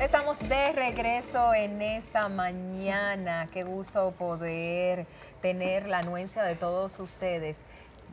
Estamos de regreso en esta mañana. Qué gusto poder tener la anuencia de todos ustedes.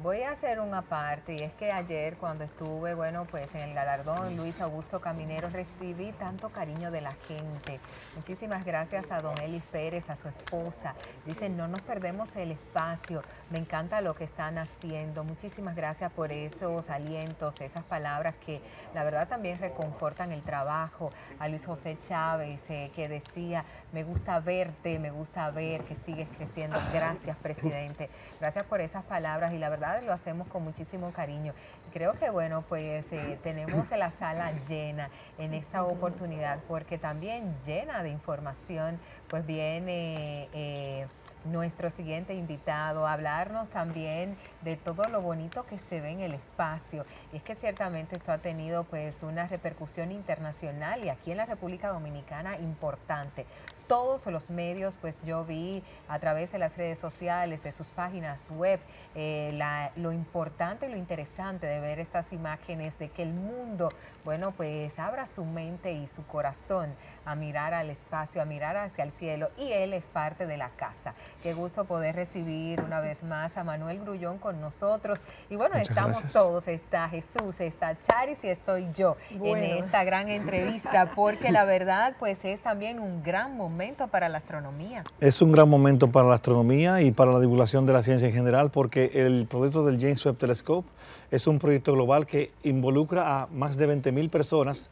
Voy a hacer una parte y es que ayer cuando estuve, bueno, pues en el galardón Luis Augusto Caminero recibí tanto cariño de la gente. Muchísimas gracias a don Eli Pérez, a su esposa. Dicen, no nos perdemos el espacio, me encanta lo que están haciendo. Muchísimas gracias por esos alientos, esas palabras que la verdad también reconfortan el trabajo. A Luis José Chávez eh, que decía, me gusta verte, me gusta ver que sigues creciendo. Gracias, presidente. Gracias por esas palabras y la verdad lo hacemos con muchísimo cariño. Creo que, bueno, pues eh, tenemos la sala llena en esta oportunidad porque también llena de información, pues viene... Eh, nuestro siguiente invitado, a hablarnos también de todo lo bonito que se ve en el espacio. Y es que ciertamente esto ha tenido pues una repercusión internacional y aquí en la República Dominicana importante todos los medios, pues yo vi a través de las redes sociales, de sus páginas web, eh, lo importante y lo interesante de ver estas imágenes, de que el mundo, bueno, pues abra su mente y su corazón a mirar al espacio, a mirar hacia el cielo, y él es parte de la casa. Qué gusto poder recibir una vez más a Manuel Grullón con nosotros. Y bueno, estamos todos, está Jesús, está Charis y estoy yo en esta gran entrevista, porque la verdad, pues es también un gran momento para la astronomía. Es un gran momento para la astronomía y para la divulgación de la ciencia en general, porque el proyecto del James Webb Telescope es un proyecto global que involucra a más de 20.000 personas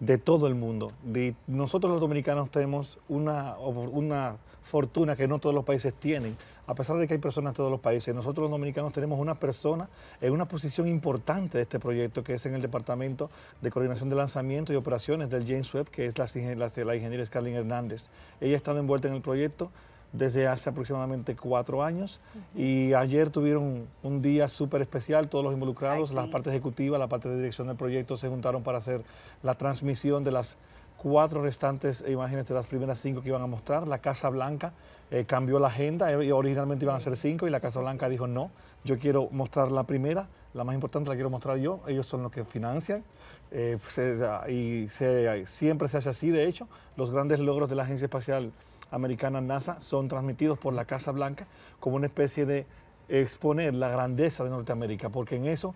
de todo el mundo. De, nosotros los dominicanos tenemos una fortuna que no todos los países tienen a pesar de que hay personas en todos los países, nosotros los dominicanos tenemos una persona en una posición importante de este proyecto, que es en el Departamento de Coordinación de Lanzamiento y Operaciones del James Webb, que es la, ingeniera Scarlett Hernández. Ella ha estado envuelta en el proyecto desde hace aproximadamente cuatro años y ayer tuvieron un día súper especial, todos los involucrados, la parte ejecutiva, la parte de dirección del proyecto se juntaron para hacer la transmisión de las cuatro restantes eh, imágenes de las primeras cinco que iban a mostrar. La Casa Blanca eh, cambió la agenda, eh, originalmente iban a ser cinco y la Casa Blanca dijo no, yo quiero mostrar la primera, la más importante la quiero mostrar yo, ellos son los que financian y siempre se hace así, de hecho, los grandes logros de la Agencia Espacial Americana NASA son transmitidos por la Casa Blanca como una especie de exponer la grandeza de Norteamérica, porque en eso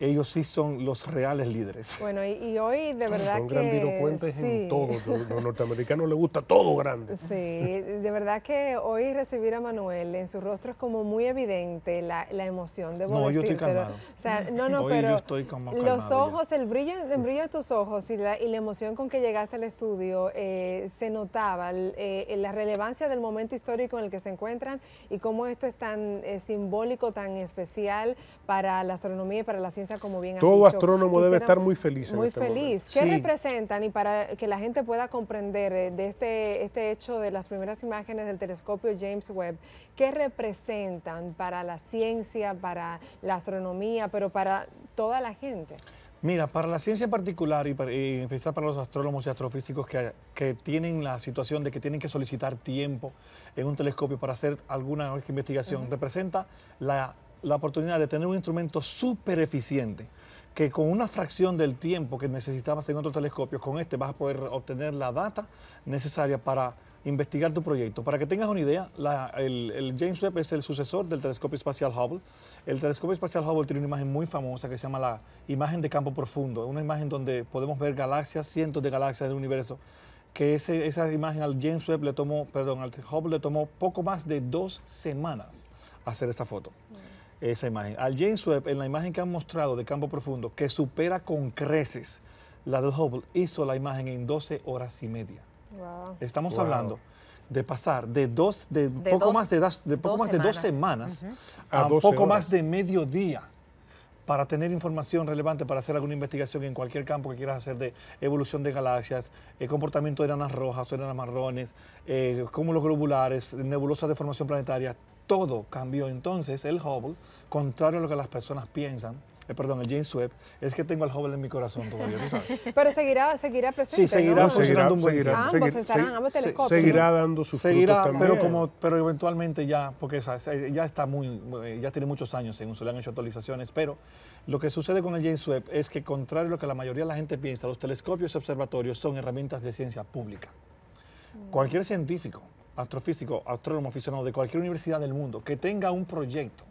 ellos sí son los reales líderes. Bueno, y, hoy de verdad que... Son grandilocuentes en todo. Los norteamericanos les gusta todo grande. Sí, de verdad que hoy recibir a Manuel en su rostro es como muy evidente la, la emoción. Debo no, yo estoy calmado. o sea, no, no, pero los ojos, el brillo, el brillo de tus ojos y la, y la emoción con que llegaste al estudio eh, se notaba eh, la relevancia del momento histórico en el que se encuentran y cómo esto es tan eh, simbólico, tan especial para la astronomía y para la ciencia como bien Todo astrónomo debe estar muy feliz. Muy este feliz. ¿Qué representan y para que la gente pueda comprender eh, de este, este hecho de las primeras imágenes del telescopio James Webb, qué representan para la ciencia, para la astronomía, pero para toda la gente? Mira, para la ciencia en particular y, para, para los astrónomos y astrofísicos que, tienen la situación de que tienen que solicitar tiempo en un telescopio para hacer alguna investigación, representa la la oportunidad de tener un instrumento súper eficiente que con una fracción del tiempo que necesitabas en otro telescopio con este vas a poder obtener la data necesaria para investigar tu proyecto. Para que tengas una idea, la, el, James Webb es el sucesor del telescopio espacial Hubble. El telescopio espacial Hubble tiene una imagen muy famosa que se llama la imagen de campo profundo, una imagen donde podemos ver galaxias, cientos de galaxias del universo, que ese, esa imagen al James Webb le tomó, perdón, al Hubble le tomó poco más de dos semanas hacer esa foto esa imagen. Al James Webb, en la imagen que han mostrado de campo profundo, que supera con creces la del Hubble, hizo la imagen en 12 horas y media. Estamos hablando de pasar de, dos, de, poco, más, de, de poco dos más semanas. de dos semanas a, poco más de medio día para tener información relevante para hacer alguna investigación en cualquier campo que quieras hacer de evolución de galaxias, el eh, comportamiento de enanas rojas o enanas marrones, eh, cúmulos globulares, nebulosas de formación planetaria, todo cambió entonces el Hubble, contrario a lo que las personas piensan, eh, perdón, el James Webb, es que tengo el Hubble en mi corazón todavía, tú sabes. Pero seguirá, seguirá presente, Sí, seguirá funcionando un buen Seguirá dando sus frutos pero como, pero eventualmente ya, porque eh, ya está muy, eh, ya tiene muchos años, en se le han hecho actualizaciones, pero lo que sucede con el James Webb es que, contrario a lo que la mayoría de la gente piensa, los telescopios y observatorios son herramientas de ciencia pública. Mm. Cualquier científico astrofísico, astrónomo aficionado de cualquier universidad del mundo que tenga un proyecto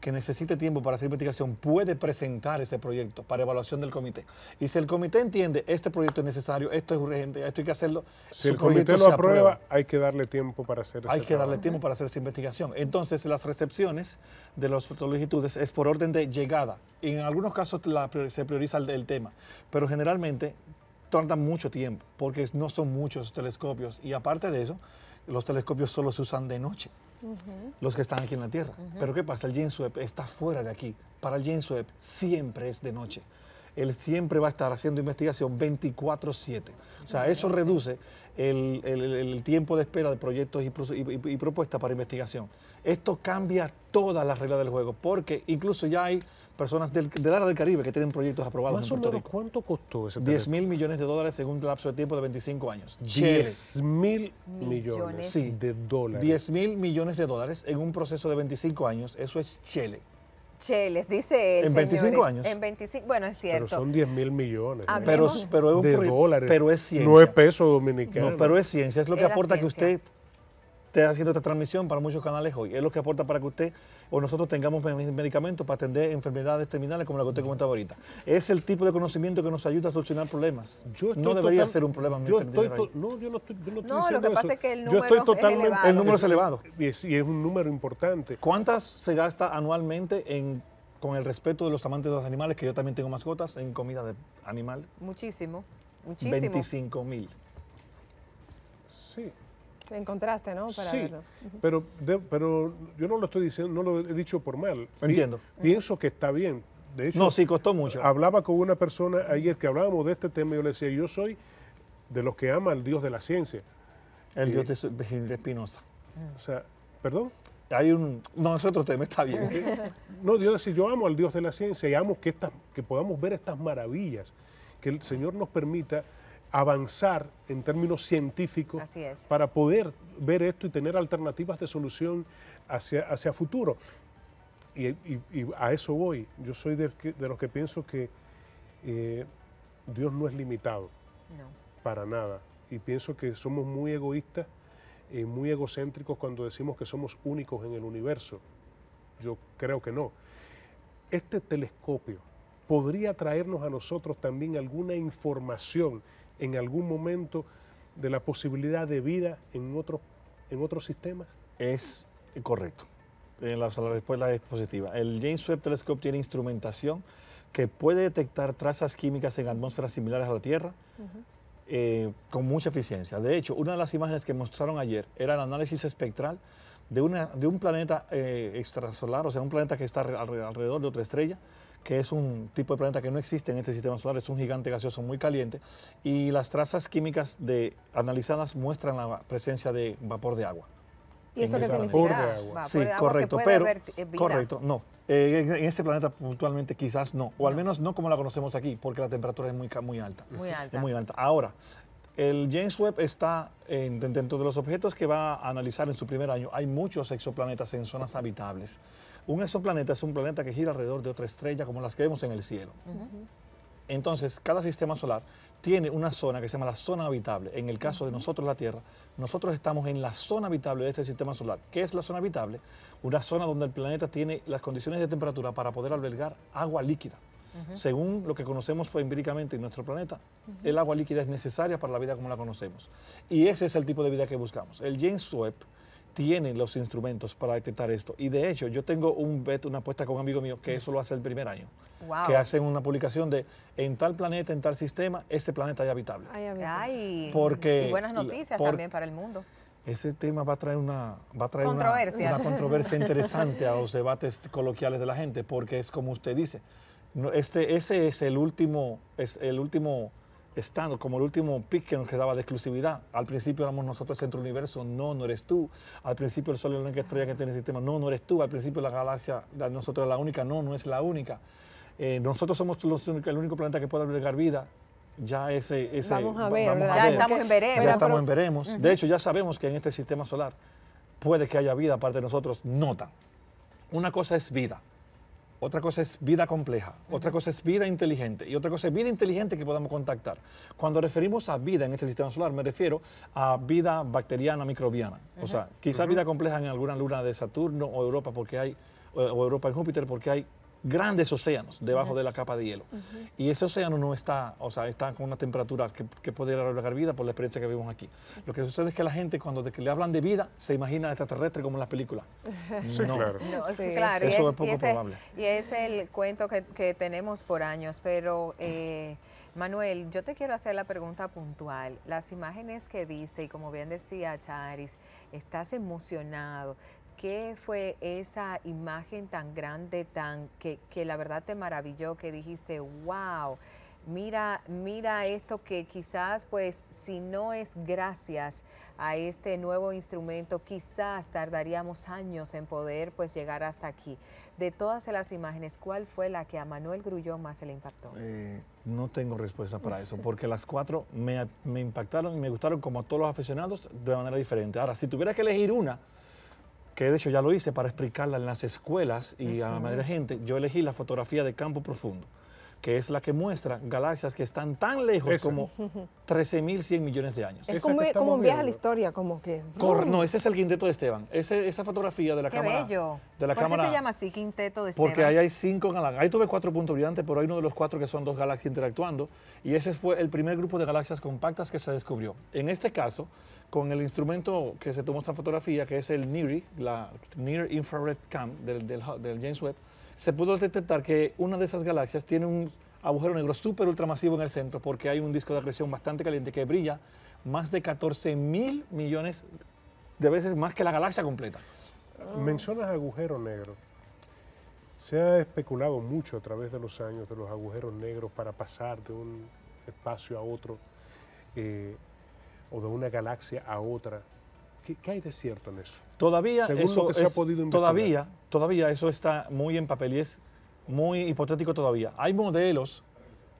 que necesite tiempo para hacer investigación puede presentar ese proyecto para evaluación del comité. Y si el comité entiende, este proyecto es necesario, esto es urgente, esto hay que hacerlo. Si el comité lo aprueba, hay que darle tiempo para hacer Hay que darle tiempo para hacer esa investigación. Entonces, las recepciones de las solicitudes es por orden de llegada. Y en algunos casos se prioriza el, tema, pero generalmente tarda mucho tiempo porque no son muchos telescopios. Y aparte de eso, los telescopios solo se usan de noche, los que están aquí en la Tierra. Pero ¿qué pasa? El James Webb está fuera de aquí. Para el James Webb siempre es de noche. Él siempre va a estar haciendo investigación 24/7. O sea, eso reduce el, tiempo de espera de proyectos y propuestas para investigación. Esto cambia todas las reglas del juego, porque incluso ya hay personas del, área del Caribe que tienen proyectos aprobados. en Puerto Rico. ¿cuánto costó ese 10 mil millones de dólares según el lapso de tiempo de 25 años. 10 mil millones sí, de dólares. 10 mil millones de dólares en un proceso de 25 años. Eso es Chile. Chele, dice él. En 25 años. En 25, bueno, es cierto. Pero son 10 mil millones. Ah, Pero, pero, es un de dólares. Pero es ciencia. No es peso dominicano. No, pero es ciencia. Es lo que aporta que usted esté haciendo esta transmisión para muchos canales hoy. Es lo que aporta para que usted o nosotros tengamos medicamentos para atender enfermedades terminales como la que usted comentaba ahorita. Es el tipo de conocimiento que nos ayuda a solucionar problemas. no debería ser un problema. Yo no, yo no estoy, yo no, no lo que pasa es que el número es elevado. Y es, un número importante. ¿Cuántas se gasta anualmente en con el respeto de los amantes de los animales, que yo también tengo mascotas, en comida de animal? Muchísimo, muchísimo. 25 mil. Sí encontraste, ¿no? Para sí, pero, pero yo no lo estoy diciendo, no lo he dicho por mal. Entiendo. pienso que está bien. De hecho, no, sí, costó mucho. Hablaba con una persona ayer que hablábamos de este tema y yo le decía, yo soy de los que ama al Dios de la ciencia. El Dios de, de Espinosa. O sea, ¿perdón? Hay un... No, es otro tema, está bien. Eh, no, yo decía, yo amo al Dios de la ciencia y amo que, estas, que podamos ver estas maravillas, que el Señor nos permita avanzar en términos científicos para poder ver esto y tener alternativas de solución hacia, hacia futuro. Y, a eso voy. Yo soy de, los que pienso que eh, Dios no es limitado para nada. Y pienso que somos muy egoístas y muy egocéntricos cuando decimos que somos únicos en el universo. Yo creo que no. Este telescopio podría traernos a nosotros también alguna información en algún momento de la posibilidad de vida en otros en sistemas? Es correcto. Eh, la, la respuesta es positiva. El James Webb Telescope tiene instrumentación que puede detectar trazas químicas en atmósferas similares a la Tierra eh, con mucha eficiencia. De hecho, una de las imágenes que mostraron ayer era el análisis espectral de, de un planeta eh, extrasolar, o sea, un planeta que está alrededor de otra estrella, que es un tipo de planeta que no existe en este sistema solar, es un gigante gaseoso muy caliente, y las trazas químicas de, analizadas muestran la presencia de vapor de agua. ¿Y eso qué Vapor de agua. Sí, correcto, pero... correcto, no. Eh, en este planeta puntualmente quizás no, o al menos no como la conocemos aquí, porque la temperatura es muy, muy alta. Muy alta. Ahora, el James Webb está dentro de los objetos que va a analizar en su primer año. Hay muchos exoplanetas en zonas habitables. Un exoplaneta es un planeta que gira alrededor de otra estrella como las que vemos en el cielo. Entonces, cada sistema solar tiene una zona que se llama la zona habitable. En el caso de nosotros, la Tierra, nosotros estamos en la zona habitable de este sistema solar. ¿Qué es la zona habitable? Una zona donde el planeta tiene las condiciones de temperatura para poder albergar agua líquida. Según lo que conocemos pues, empíricamente en nuestro planeta, el agua líquida es necesaria para la vida como la conocemos. Y ese es el tipo de vida que buscamos. El James Webb, tienen los instrumentos para detectar esto. Y de hecho, yo tengo una apuesta con un amigo mío que eso lo hace el primer año. Que hacen una publicación de en tal planeta, en tal sistema, este planeta es habitable. Ay, Porque, y buenas noticias también para el mundo. Ese tema va a traer una, va a traer una, controversia interesante a los debates coloquiales de la gente, porque es como usted dice, este, ese es el último, es el último estando como el último pick que nos quedaba de exclusividad. Al principio éramos nosotros el centro del universo, no, no eres tú. Al principio el sol es la única estrella que tiene el sistema, no, no eres tú. Al principio la galaxia, la, nosotros la única, no, no es la única. Eh, nosotros somos el único planeta que puede albergar vida. Ya ese, vamos a ver, ya estamos en veremos. De hecho, ya sabemos que en este sistema solar puede que haya vida aparte de nosotros. Nota, una cosa es vida otra cosa es vida compleja, otra cosa es vida inteligente y otra cosa es vida inteligente que podamos contactar. Cuando referimos a vida en este sistema solar, me refiero a vida bacteriana, microbiana. O sea, quizás vida compleja en alguna luna de Saturno o Europa, porque hay, o Europa en Júpiter, porque hay grandes océanos debajo de la capa de hielo. Y ese océano no está, o sea, está con una temperatura que, que podría largar vida por la experiencia que vivimos aquí. Lo que sucede es que la gente cuando de que le hablan de vida se imagina extraterrestre como en las películas. Sí, claro. No, claro. Eso es, poco y probable. Y es el cuento que, tenemos por años, pero... Eh, Manuel, yo te quiero hacer la pregunta puntual. Las imágenes que viste y como bien decía Charis, estás emocionado, ¿Qué fue esa imagen tan grande, tan que, la verdad te maravilló, que dijiste, wow, mira, mira esto que quizás, pues, si no es gracias a este nuevo instrumento, quizás tardaríamos años en poder, pues, llegar hasta aquí. De todas las imágenes, ¿cuál fue la que a Manuel Grullón más se le impactó? Eh, no tengo respuesta para eso, porque las cuatro me impactaron y me gustaron como a todos los aficionados de manera diferente. Ahora, si tuviera que elegir una, que de hecho ya lo hice para explicarla en las escuelas y a la mayoría de gente, yo elegí la fotografía de campo profundo que es la que muestra galaxias que están tan lejos como 13.100 millones de años. Es como, como, un viaje a la historia, como que... no, ese es el quinteto de Esteban. Ese, esa fotografía de la cámara... De la ¿Por cámara, qué se llama así, quinteto de Esteban? Porque ahí hay cinco galaxias. Ahí tuve cuatro puntos brillantes, pero hay uno de los cuatro que son dos galaxias interactuando. Y ese fue el primer grupo de galaxias compactas que se descubrió. En este caso, con el instrumento que se tomó esta fotografía, que es el NIRI, la Near Infrared Cam del, del, del James Webb, se pudo detectar que una de esas galaxias tiene un agujero negro súper ultramasivo en el centro porque hay un disco de agresión bastante caliente que brilla más de 14 mil millones de veces más que la galaxia completa. Ah. Mencionas agujero negro. Se ha especulado mucho a través de los años de los agujeros negros para pasar de un espacio a otro eh, o de una galaxia a otra. ¿Qué, hay de cierto en eso? Todavía eso ha podido todavía, todavía eso está muy en papel y es muy hipotético todavía. Hay modelos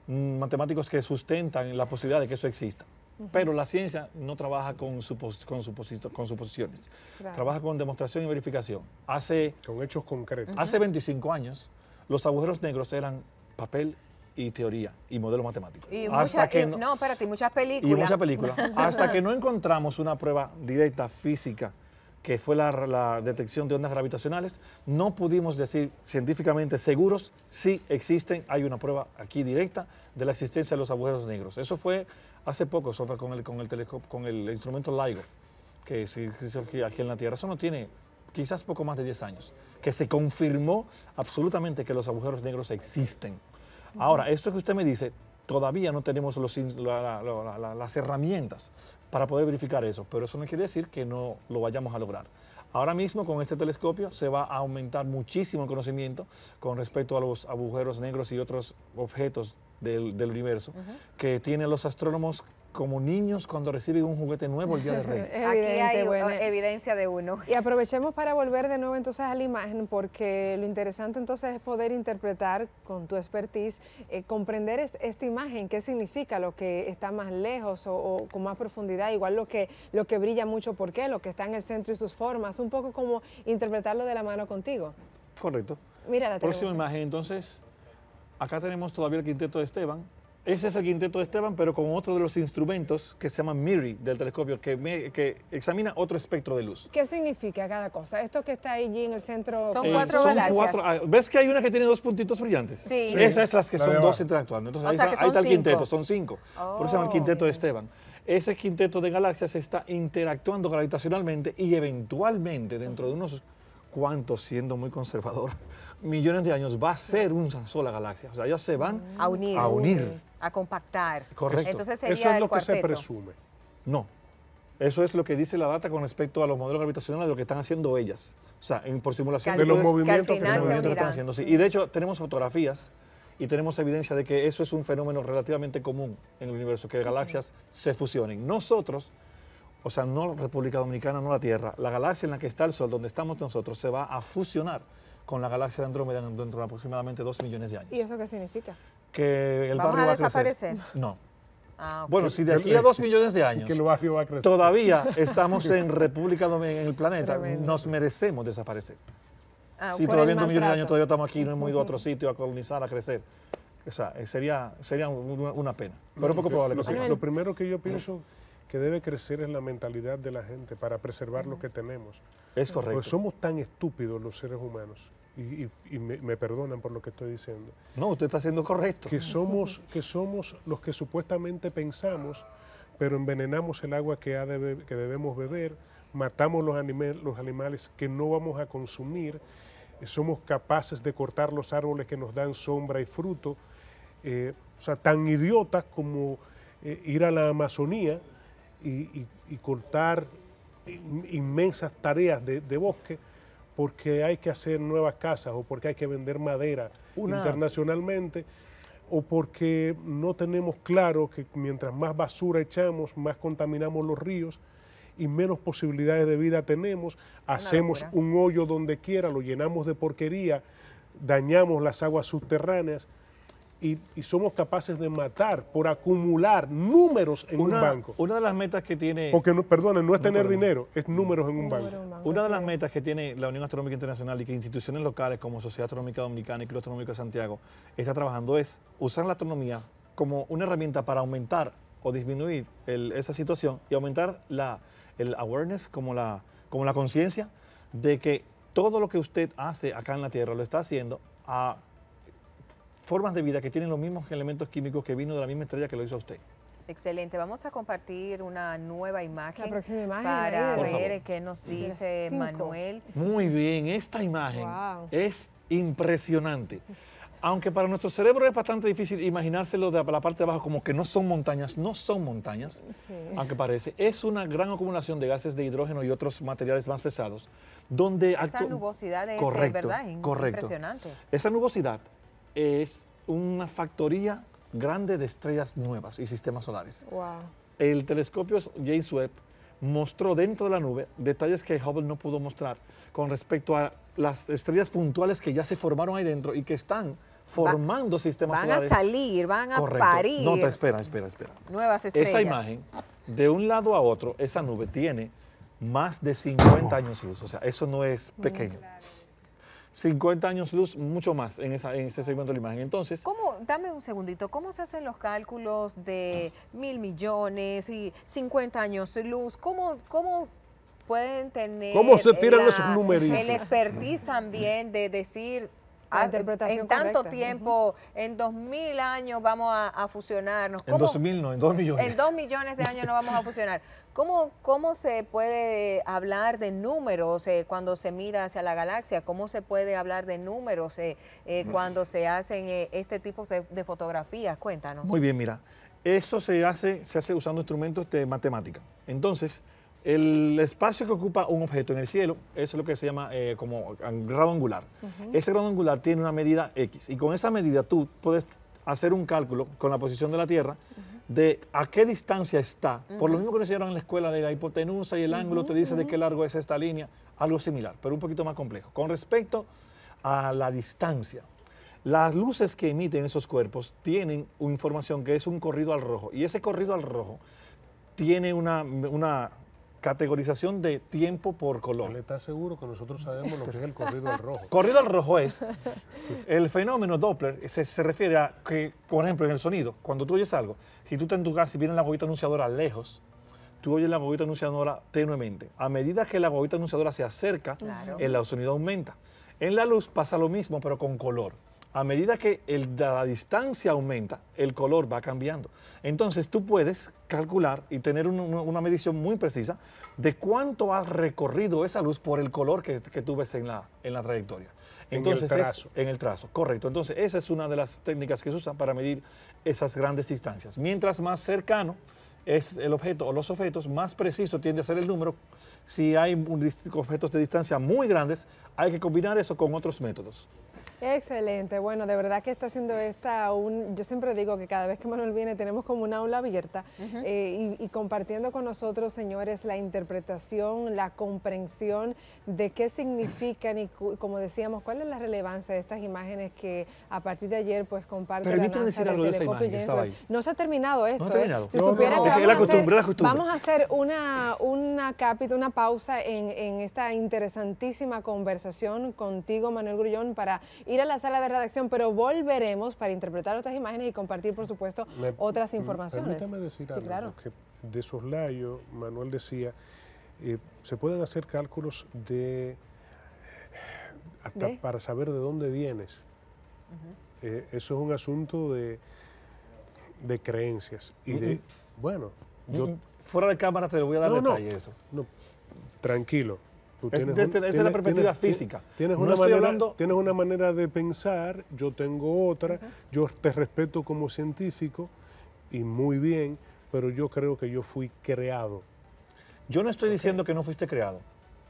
mm, matemáticos que sustentan la posibilidad de que eso exista. Pero la ciencia no trabaja con, suposiciones, trabaja con demostración y verificación. Hace, con hechos concretos. Hace 25 años, los agujeros negros eran papel y teoría y modelo matemático. Y hasta que no, espérate, muchas películas. Y muchas películas. hasta que no encontramos una prueba directa física que fue la, la, detección de ondas gravitacionales, no pudimos decir científicamente seguros si existen, hay una prueba aquí directa de la existencia de los agujeros negros. Eso fue hace poco, solo con el, con el, telescopio, con el instrumento LIGO, que se hizo aquí en la Tierra. Eso no tiene quizás poco más de 10 años, que se confirmó absolutamente que los agujeros negros existen. Ahora, esto que usted me dice, todavía no tenemos las herramientas para poder verificar eso, pero eso no quiere decir que no lo vayamos a lograr. Ahora mismo con este telescopio se va a aumentar muchísimo el conocimiento con respecto a los agujeros negros y otros objetos del, universo que tienen los astrónomos como niños cuando reciben un juguete nuevo el Día de Reyes. Aquí hay evidencia de uno. Y aprovechemos para volver de nuevo entonces a la imagen, porque lo interesante entonces es poder interpretar con tu expertise, eh, comprender esta imagen, qué significa lo que está más lejos o, con más profundidad, igual lo que, lo que brilla mucho, por qué, lo que está en el centro y sus formas, un poco como interpretarlo de la mano contigo. Correcto. Mira la Próxima imagen entonces. Acá tenemos todavía el quinteto de Esteban, ese es el quinteto de Esteban, pero con otro de los instrumentos que se llama MIRI del telescopio, que, examina otro espectro de luz. ¿Qué significa cada cosa? Esto que está allí en el centro... Son cuatro galaxias. Ah, ¿Ves que hay una que tiene dos puntitos brillantes? Sí. Esas es las que son dos interactuando. Entonces o ahí, está, el quinteto, son cinco. Por eso se llama el oh, quinteto de Esteban ese quinteto de galaxias está interactuando gravitacionalmente y eventualmente dentro de unos cuantos, siendo muy conservador, millones de años va a ser una sola galaxia. O sea, ellas se van a unir. A, compactar. Correcto. Entonces sería Eso es lo que se presume. No. Eso es lo que dice la data con respecto a los modelos gravitacionales de lo que están haciendo ellas. O sea, por simulación de los movimientos que, están haciendo. Y de hecho, tenemos fotografías y tenemos evidencia de que eso es un fenómeno relativamente común en el universo, que galaxias se fusionen. Nosotros, o sea, no República Dominicana, no la Tierra, la galaxia en la que está el Sol, donde estamos nosotros, se va a fusionar con la galaxia de Andrómeda dentro de aproximadamente 2 millones de años. ¿Y eso qué significa? Que el barrio a va a desaparecer. No. Ah, bueno, si de aquí a dos millones de años que el barrio va a crecer. todavía estamos en República Dominicana, en el planeta, nos merecemos desaparecer. Ah, si todavía en 2 millones de años todavía estamos aquí, no hemos ido a otro sitio a colonizar, a crecer. O sea, eh, sería, sería una, pena. Pero poco probable lo, primero que yo pienso que debe crecer es la mentalidad de la gente para preservar lo que tenemos. Es correcto. Porque somos tan estúpidos los seres humanos y, me, perdonan por lo que estoy diciendo. No, usted está haciendo correcto. Que somos, que somos los que supuestamente pensamos, pero envenenamos el agua que, debemos beber, matamos los, animales, los animales que no vamos a consumir, somos capaces de cortar los árboles que nos dan sombra y fruto. Eh, o sea, tan idiotas como eh, ir a la Amazonía y, cortar inmensas tareas de bosque porque hay que hacer nuevas casas o porque hay que vender madera internacionalmente o porque no tenemos claro que mientras más basura echamos, más contaminamos los ríos y menos posibilidades de vida tenemos, hacemos un hoyo donde quiera, lo llenamos de porquería, dañamos las aguas subterráneas y, somos capaces de matar por acumular números en un banco. Una de las metas que tiene... Porque, no, no es tener dinero, es números en un, banco. Una de las metas que tiene la Unión Astronómica Internacional y que instituciones locales como Sociedad Astronómica Dominicana y Club Astronómico de Santiago está trabajando es usar la astronomía como una herramienta para aumentar o disminuir esa situación y aumentar la, el awareness, como la, como la conciencia de que todo lo que usted hace acá en la Tierra lo está haciendo a formas de vida que tienen los mismos elementos químicos que vino de la misma estrella que lo hizo usted. Excelente, vamos a compartir una nueva imagen, la para ver qué nos dice Manuel. Muy bien, esta imagen es impresionante. Aunque para nuestro cerebro es bastante difícil imaginárselo de la parte de abajo como que no son montañas, no son montañas, aunque parece, es una gran acumulación de gases de hidrógeno y otros materiales más pesados, donde... Esa nubosidad es, eh, correcto, ¿verdad? correcto. impresionante. Esa nubosidad es una factoría grande de estrellas nuevas y sistemas solares. El telescopio James Webb mostró dentro de la nube detalles que Hubble no pudo mostrar con respecto a las estrellas puntuales que ya se formaron ahí dentro y que están formando sistemas solares. Van a salir, van a parir. No, te espera, espera, espera. Nuevas estrellas. Esa imagen, de un lado a otro, esa nube tiene más de 50 años luz. O sea, eso no es mm, pequeño. 50 años luz, mucho más en, ese segmento de la imagen. Entonces... ¿Cómo, dame un segundito, ¿cómo se hacen los cálculos de mil millones y 50 años luz? ¿Cómo, cómo pueden tener... ¿Cómo se tiran esos numeritos? El expertise también de decir Ah, en tanto tiempo, en dos mil años vamos a, fusionarnos. En dos mil no, en dos millones. En dos millones de años no vamos a fusionar. ¿Cómo, ¿Cómo se puede hablar de números eh, cuando se mira hacia la galaxia? ¿Cómo se puede hablar de números eh, eh, mm. cuando se hacen este tipo de, fotografías? Cuéntanos. Muy bien, mira, eso se hace, se hace usando instrumentos de matemática. Entonces, el espacio que ocupa un objeto en el cielo es lo que se llama eh, como grado angular. Ese grado angular tiene una medida X y con esa medida tú puedes hacer un cálculo con la posición de la Tierra de a qué distancia está. Por lo mismo que nos hicieron en la escuela de la hipotenusa y el ángulo te dice de qué largo es esta línea, algo similar, pero un poquito más complejo. Con respecto a la distancia, las luces que emiten esos cuerpos tienen una información que es un corrido al rojo y ese corrido al rojo tiene una Categorización de tiempo por color. ¿Estás seguro que nosotros sabemos lo que es el corrido al rojo? Corrido al rojo es el fenómeno Doppler, se, refiere a que, por ejemplo, en el sonido, cuando tú oyes algo, si tú te en tu casa y viene la bobita anunciadora lejos, tú oyes la bobita anunciadora tenuemente. A medida que la bobita anunciadora se acerca, la el sonido aumenta. En la luz pasa lo mismo, pero con color a medida que la distancia aumenta, el color va cambiando. Entonces tú puedes calcular y tener una medición muy precisa de cuánto ha recorrido esa luz por el color que, tuves tú ves en la, en la trayectoria. Entonces, en el trazo. en el trazo, correcto. Entonces, esa es una de las técnicas que se usan para medir esas grandes distancias. Mientras más cercano es el objeto o los objetos, más preciso tiende a ser el número. Si hay objetos de distancia muy grandes, hay que combinar eso con otros métodos. Excelente, bueno, de verdad que está haciendo esta, un, yo siempre digo que cada vez que Manuel viene tenemos como una aula abierta eh, y, compartiendo con nosotros, señores, la interpretación, la comprensión de qué significan y como decíamos, cuál es la relevancia de estas imágenes que a partir de ayer pues comparte la decir algo de, esa imagen, que estaba ahí. No se ha terminado esto, no ¿eh? ha terminado. Si vamos, a hacer, una, una cápita, una pausa en, en esta interesantísima conversación contigo, Manuel Grullón, para ir a la sala de redacción, pero volveremos para interpretar otras imágenes y compartir, por supuesto, otras informaciones. Permítame decir claro. que de soslayo, Manuel decía, eh, se pueden hacer cálculos de hasta para saber de dónde vienes. Eh, eso es un asunto de, de creencias y de, bueno, yo... Fuera de cámara te voy a dar no, eso. No, tranquilo. Esa este, es, la perspectiva física. Tienes, una manera, una manera de pensar, yo tengo otra, yo te respeto como científico y muy bien, pero yo creo que yo fui creado. Yo no estoy diciendo que no fuiste creado.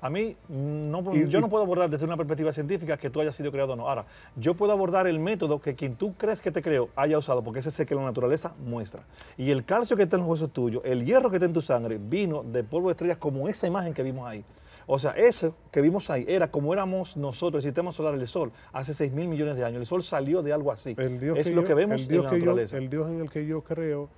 A mí, mm, yo no puedo abordar desde una perspectiva científica que tú hayas sido creado o no. Ahora, yo puedo abordar el método que quien tú crees que te creo haya usado, porque ese es el que la naturaleza muestra. Y el calcio que está en los huesos tuyos, el hierro que está en tu sangre, vino de polvo de estrellas como esa imagen que vimos ahí. O sea, eso que vimos ahí era como éramos nosotros, el sistema solar, el Sol, hace 6 mil millones de años. El Sol salió de algo así. es lo que vemos el Dios en la naturaleza. el Dios en el que yo creo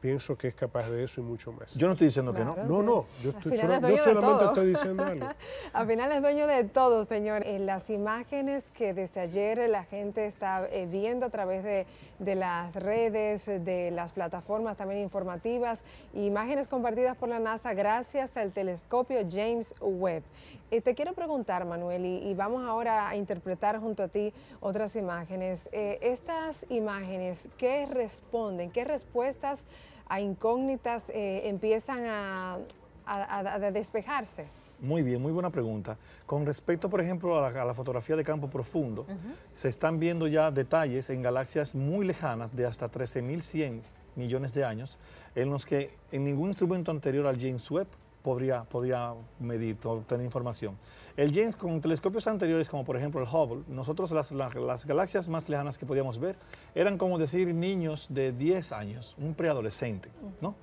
pienso que es capaz de eso y mucho más. Yo no estoy diciendo que no. No, no, yo, estoy, solo, solamente estoy diciendo algo. Al final es dueño de todo, señor. En eh, las imágenes que desde ayer la gente está eh, viendo a través de, de las redes, de las plataformas también informativas, imágenes compartidas por la NASA gracias al telescopio James Webb. Eh, te quiero preguntar, Manuel, y, vamos ahora a interpretar junto a ti otras imágenes. Eh, estas imágenes, ¿qué responden? ¿Qué respuestas a incógnitas eh, empiezan a, despejarse? Muy bien, muy buena pregunta. Con respecto, por ejemplo, a la, fotografía de campo profundo, se están viendo ya detalles en galaxias muy lejanas de hasta 13.100 millones de años, en los que en ningún instrumento anterior al James Webb podría, podría medir, obtener información. El James con telescopios anteriores, como por ejemplo el Hubble, nosotros las, las, galaxias más lejanas que podíamos ver eran como decir niños de 10 años, un preadolescente, ¿no?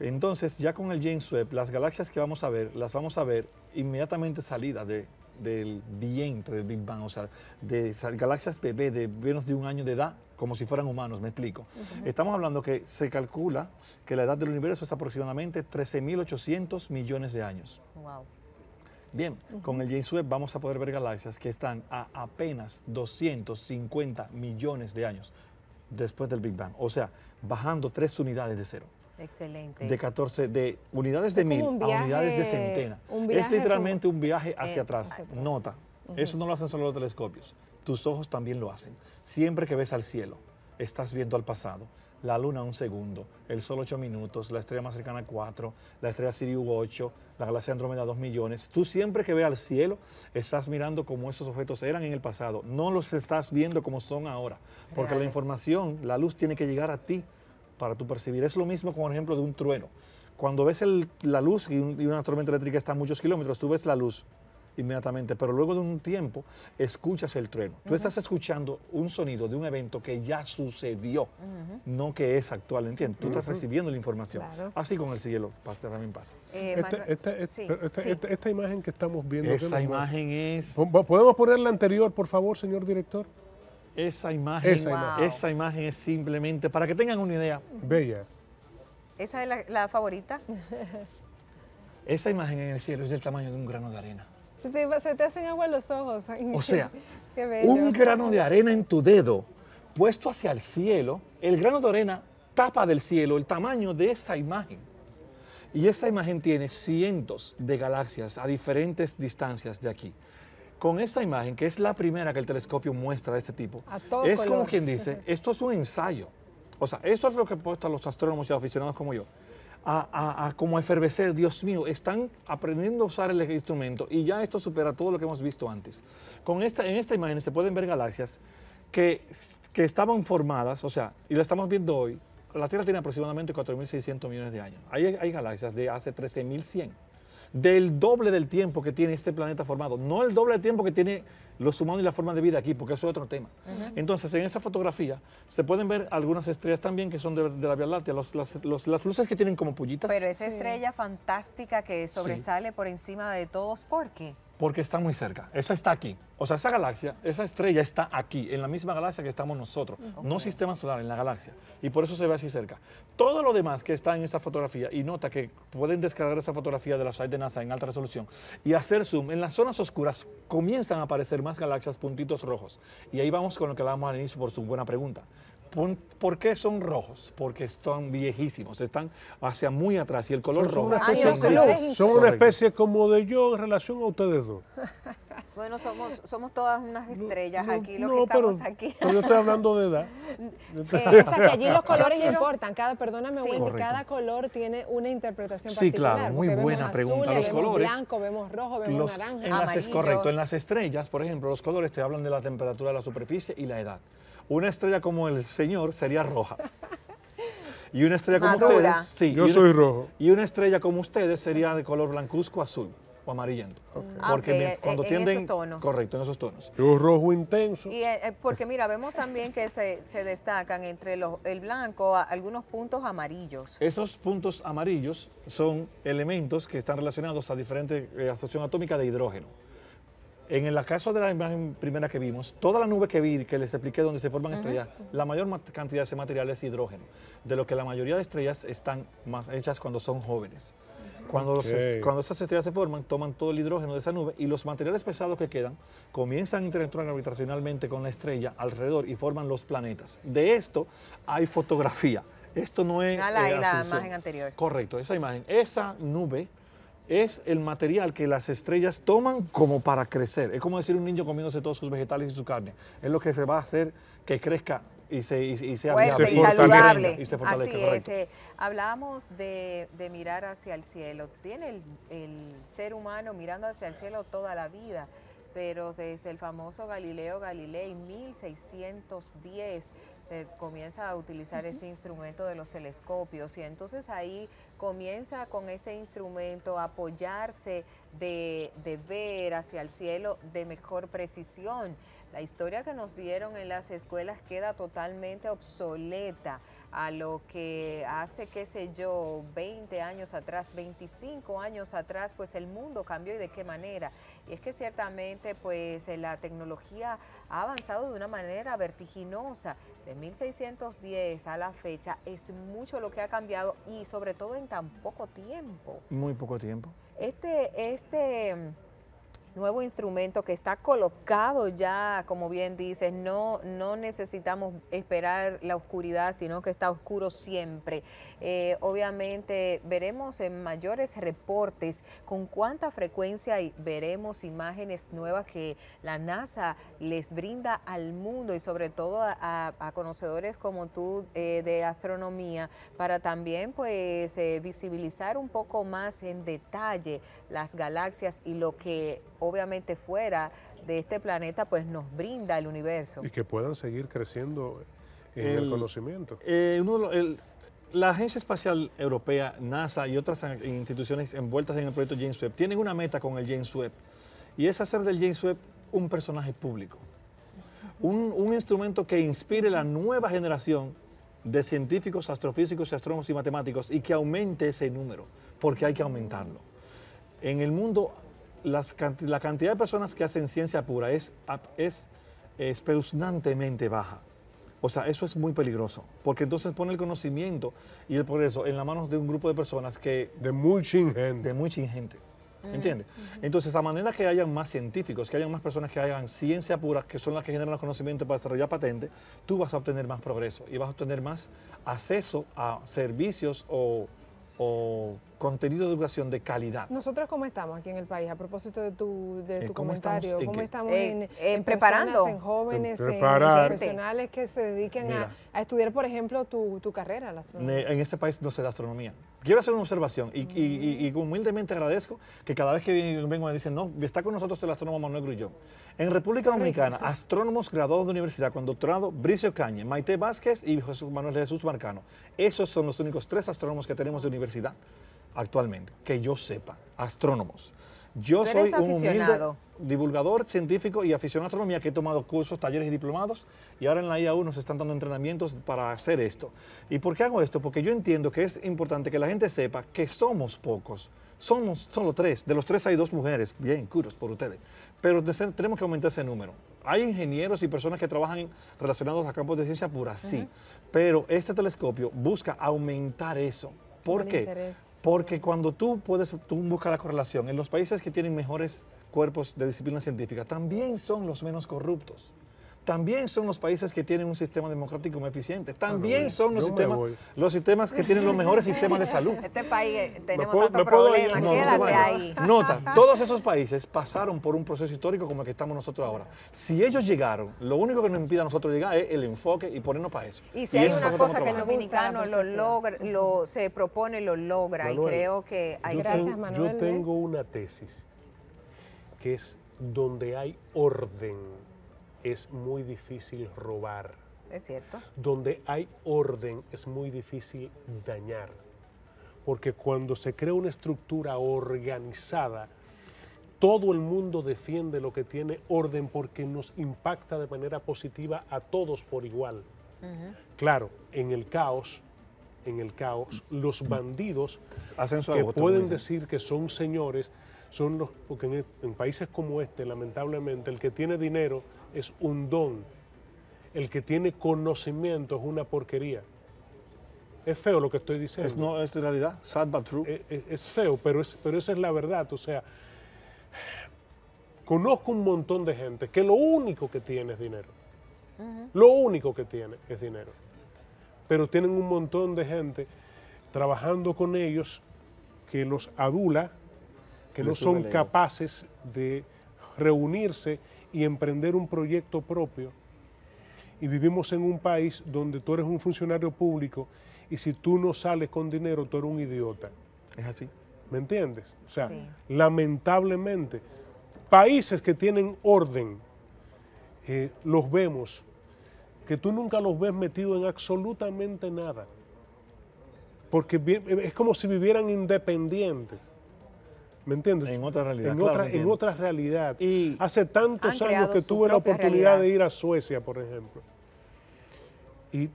Entonces, ya con el James Webb, las galaxias que vamos a ver, las vamos a ver inmediatamente salidas de del vientre del Big Bang, o sea, de galaxias bebé de menos de un año de edad, como si fueran humanos, me explico. Estamos hablando que se calcula que la edad del universo es aproximadamente 13.800 millones de años. Wow. Bien, con el James Webb vamos a poder ver galaxias que están a apenas 250 millones de años después del Big Bang, o sea, bajando tres unidades de cero. Excelente. De 14, de unidades de mil a unidades de centena. es literalmente un viaje hacia atrás. Nota, eso no lo hacen solo los telescopios. Tus ojos también lo hacen. Siempre que ves al cielo, estás viendo al pasado. La luna un segundo, el sol ocho minutos, la estrella más cercana cuatro, la estrella Sirius ocho, la galaxia Andrómeda dos millones. Tú siempre que ves al cielo, estás mirando cómo esos objetos eran en el pasado. No los estás viendo como son ahora, porque la información, la luz tiene que llegar a ti para tú percibir. Es lo mismo como el ejemplo de un trueno. Cuando ves la luz y, una tormenta eléctrica está a muchos kilómetros, tú ves la luz inmediatamente, pero luego de un tiempo escuchas el trueno. Tú estás escuchando un sonido de un evento que ya sucedió, no que es actual, ¿entiendes? Tú estás recibiendo la información. Así con el cielo pasa, también pasa. Eh, este, este, este, esta, imagen que estamos viendo... esta imagen es... ¿Podemos poner la anterior, por favor, señor director? Esa imagen, esa, es simplemente, para que tengan una idea. Bella. ¿Esa es la, favorita? esa imagen en el cielo es del tamaño de un grano de arena. Se te, se te hacen agua los ojos. O sea, un grano de arena en tu dedo puesto hacia el cielo, el grano de arena tapa del cielo el tamaño de esa imagen. Y esa imagen tiene cientos de galaxias a diferentes distancias de aquí con esta imagen, que es la primera que el telescopio muestra de este tipo, es como quien dice, esto es un ensayo. O sea, esto es lo que a los astrónomos y aficionados como yo. A, como efervecer, Dios mío, están aprendiendo a usar el instrumento y ya esto supera todo lo que hemos visto antes. Con esta, en esta imagen se pueden ver galaxias que, que estaban formadas, o sea, y la estamos viendo hoy, la Tierra tiene aproximadamente 4.600 millones de años. Hay, hay galaxias de hace 13.100 del doble del tiempo que tiene este planeta formado, no el doble del tiempo que tiene los humanos y la forma de vida aquí, porque eso es otro tema. Entonces, en esa fotografía se pueden ver algunas estrellas también que son de, la Vía Láctea, las, luces que tienen como pullitas. Pero esa estrella fantástica que sobresale por encima de todos, ¿por qué? Porque está muy cerca. Esa está aquí. O sea, esa galaxia, esa estrella está aquí, en la misma galaxia que estamos nosotros. No sistema solar, en la galaxia. Y por eso se ve así cerca. Todo lo demás que está en esa fotografía, y nota que pueden descargar esa fotografía de la site de NASA en alta resolución y hacer zoom, en las zonas oscuras comienzan a aparecer más galaxias, puntitos rojos. Y ahí vamos con lo que hablábamos al inicio por su buena pregunta. ¿Por qué son rojos? Porque son viejísimos, están hacia muy atrás y el color rojo. son, son una especie como de yo en relación a ustedes dos. Bueno, somos, somos todas unas estrellas aquí, no, que estamos pero, aquí. Pero yo estoy hablando de edad. Eh, o sea, que allí los colores importan. Cada, perdóname, cada color tiene una interpretación particular. Sí, claro, muy buena pregunta. los los vemos colores. blanco, vemos rojo, vemos naranja. En las, es correcto. En las estrellas, por ejemplo, los colores te hablan de la temperatura de la superficie y la edad. Una estrella como el señor sería roja. Y una estrella como ustedes, Yo soy rojo. Y una estrella como ustedes sería de color blancuzco azul o amarillento. Mm, ah, porque cuando en, Esos tonos. Correcto, en esos tonos. un rojo intenso. Y, eh, eh, porque mira, vemos también que se, destacan entre los, el blanco algunos puntos amarillos. Esos puntos amarillos son elementos que están relacionados a diferentes asociaciones eh, asociación atómica de hidrógeno. En el caso de la imagen primera que vimos, toda la nube que vi, que les expliqué donde se forman estrellas, la mayor cantidad de ese material es hidrógeno, de lo que la mayoría de estrellas están más hechas cuando son jóvenes. Cuando, esas estrellas se forman, toman todo el hidrógeno de esa nube y los materiales pesados que quedan comienzan a interactuar gravitacionalmente con la estrella alrededor y forman los planetas. De esto hay fotografía. Esto no es... Eh, la imagen anterior. Correcto, esa imagen. Esa nube es el material que las estrellas toman como para crecer. Es como decir un niño comiéndose todos sus vegetales y su carne. Es lo que se va a hacer que crezca y, se, y, sea y saludable. Así es. Eh, hablábamos de, mirar hacia el cielo. Tiene el, ser humano mirando hacia el cielo toda la vida, pero desde el famoso Galileo Galilei, 1610, se comienza a utilizar ese este instrumento de los telescopios y entonces ahí comienza con ese instrumento a apoyarse de, ver hacia el cielo de mejor precisión. La historia que nos dieron en las escuelas queda totalmente obsoleta a lo que hace, qué sé yo, 20 años atrás, 25 años atrás, pues el mundo cambió y de qué manera. Y es que ciertamente pues eh, la tecnología ha avanzado de una manera vertiginosa de 1610 a la fecha es mucho lo que ha cambiado y sobre todo en tan poco tiempo. Muy poco tiempo. Este, este nuevo instrumento que está colocado ya, como bien dices, no, no necesitamos esperar la oscuridad, sino que está oscuro siempre. Eh, obviamente veremos en mayores reportes con cuánta frecuencia veremos imágenes nuevas que la NASA les brinda al mundo y sobre todo a, conocedores como tú eh, de astronomía para también pues eh, visibilizar un poco más en detalle las galaxias y lo que obviamente fuera de este planeta pues nos brinda el universo. Y que puedan seguir creciendo en el, conocimiento. Eh, la Agencia Espacial Europea, NASA y otras instituciones envueltas en el proyecto James Webb tienen una meta con el James Webb y es hacer del James Webb un personaje público, un, un instrumento que inspire la nueva generación de científicos, astrofísicos, astrónomos y matemáticos y que aumente ese número, porque hay que aumentarlo. En el mundo, la cantidad de personas que hacen ciencia pura es, es espeluznantemente baja. O sea, eso es muy peligroso, porque entonces pone el conocimiento y el progreso en las manos de un grupo de personas que... De muy gente. De muy gente. Mm, ¿Entiendes? Entonces, a manera que hayan más científicos, que hayan más personas que hagan ciencia pura, que son las que generan los conocimientos para desarrollar patentes, tú vas a obtener más progreso y vas a obtener más acceso a servicios o, o contenido de educación de calidad. Nosotros cómo estamos aquí en el país, a propósito de tu, comentario, eh, cómo estamos en, eh, eh, preparando en jóvenes, en, profesionales que se dediquen a, estudiar, por ejemplo, tu, carrera. en este país no se da astronomía. Quiero hacer una observación y, mm. humildemente agradezco que cada vez que vengo me dicen, no, está con nosotros el astrónomo Manuel Grullón. En República Dominicana, astrónomos graduados de universidad con doctorado, Bricio Cañe, Maite Vázquez y José Manuel Jesús Marcano. Esos son los únicos tres astrónomos que tenemos de universidad actualmente, que yo sepa, astrónomos. Yo soy un divulgador científico y aficionado a la astronomía que he tomado cursos, talleres y diplomados y ahora en la IAU nos están dando entrenamientos para hacer esto. ¿Y por qué hago esto? Porque yo entiendo que es importante que la gente sepa que somos pocos. Somos solo tres. De los tres hay dos mujeres. Bien, curos por ustedes. Pero tenemos que aumentar ese número. Hay ingenieros y personas que trabajan relacionados a campos de ciencia pura, sí. Pero este telescopio busca aumentar eso ¿Por qué? Porque cuando tú puedes, tú buscas la correlación, en los países que tienen mejores cuerpos de disciplina científica también son los menos corruptos también son los países que tienen un sistema democrático más eficiente. Ah, también son los sistemas, los sistemas que tienen los mejores sistemas de salud. Este país eh, tenemos tantos problemas, no, quédate ahí. Nota, todos esos países pasaron por un proceso histórico como el que estamos nosotros ahora. Si ellos llegaron, lo único que nos impide a nosotros llegar es el enfoque y ponernos para eso. Y si hay una cosa que el dominicano lo logra, lo, se propone, lo logra y creo que hay... Gracias, Manuel. Yo ¿eh? tengo una tesis que es donde hay orden es muy difícil robar. Es cierto. Donde hay orden es muy difícil dañar. Porque cuando se crea una estructura organizada, todo el mundo defiende lo que tiene orden porque nos impacta de manera positiva a todos por igual. Claro, en el caos, en el caos, los bandidos que pueden decir que son señores, son los, porque en países como este, lamentablemente, el que tiene dinero es un don. El que tiene conocimiento es una porquería. Es feo lo que estoy diciendo. Es, no, es realidad, sad but true. Eh, eh, es, feo, pero, pero esa es la verdad. O sea, conozco un montón de gente que lo único que tiene es dinero. Lo único que tiene es dinero. Pero tienen un montón de gente trabajando con ellos que los adula, que no son capaces de reunirse y emprender un proyecto propio. Y vivimos en un país donde tú eres un funcionario público y si tú no sales con dinero, tú eres un idiota. Es así. ¿Me entiendes? O sea, lamentablemente, países que tienen orden, eh, los vemos, que tú nunca los ves metidos en absolutamente nada. Porque es como si vivieran independientes. ¿Me entiendes? En otra realidad. En, otra, realidad. Hace tantos años que tuve la oportunidad de ir a Suecia, por ejemplo. Y,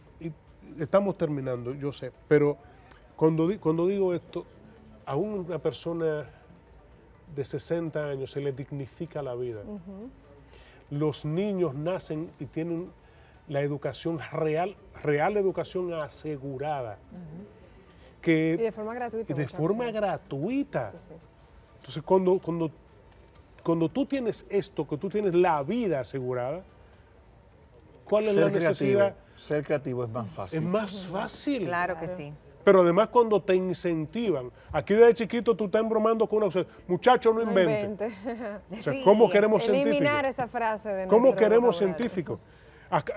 estamos terminando, yo sé, pero cuando, cuando digo esto, a una persona de 60 años se le dignifica la vida. Los niños nacen y tienen la educación real, real educación asegurada. que, y de forma gratuita. Y de forma gratuita. Entonces, cuando, cuando, cuando tú tienes esto, que tú tienes la vida asegurada, ¿cuál es la necesidad? Creativo. Ser creativo es más fácil. Es más fácil. Claro que sí. Pero además cuando te incentivan, aquí desde chiquito tú estás bromando con una o muchacho no invente. No ¿cómo queremos científicos? Eliminar esa frase de ¿Cómo queremos científicos?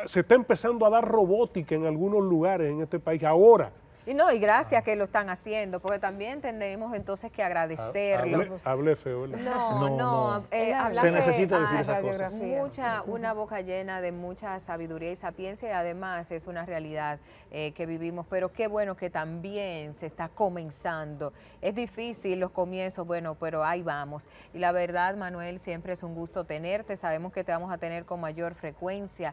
Se está empezando a dar robótica en algunos lugares en este país ahora. Y no, y gracias que lo están haciendo, porque también tenemos entonces que agradecerlo Hable, feo. No, no, no eh, se necesita decir esa esas Mucha, una boca llena de mucha sabiduría y sapiencia y además es una realidad eh, que vivimos, pero qué bueno que también se está comenzando. Es difícil los comienzos, bueno, pero ahí vamos. Y la verdad, Manuel, siempre es un gusto tenerte, sabemos que te vamos a tener con mayor frecuencia